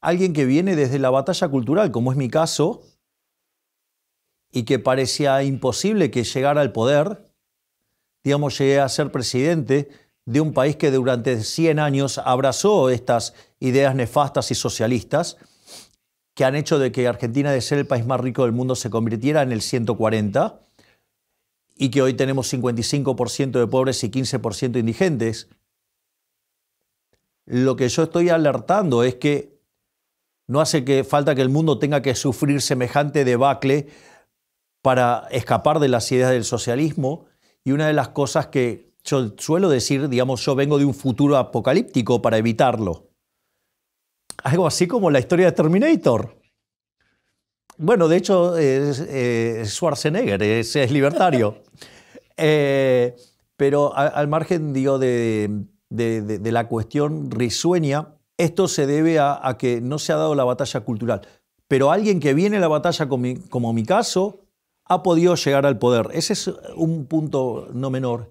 alguien que viene desde la batalla cultural, como es mi caso, y que parecía imposible que llegara al poder, digamos, llegué a ser presidente de un país que durante 100 años abrazó estas ideas nefastas y socialistas que han hecho de que Argentina, de ser el país más rico del mundo, se convirtiera en el 140 y que hoy tenemos 55% de pobres y 15% indigentes. Lo que yo estoy alertando es que no hace que, falta que el mundo tenga que sufrir semejante debacle para escapar de las ideas del socialismo. Y una de las cosas que yo suelo decir, digamos, yo vengo de un futuro apocalíptico para evitarlo. Algo así como la historia de Terminator. Bueno, de hecho, es, Schwarzenegger es, libertario. Eh, pero al, margen digo, de la cuestión risueña, esto se debe a, que no se ha dado la batalla cultural. Pero alguien que viene a la batalla como mi caso ha podido llegar al poder. Ese es un punto no menor.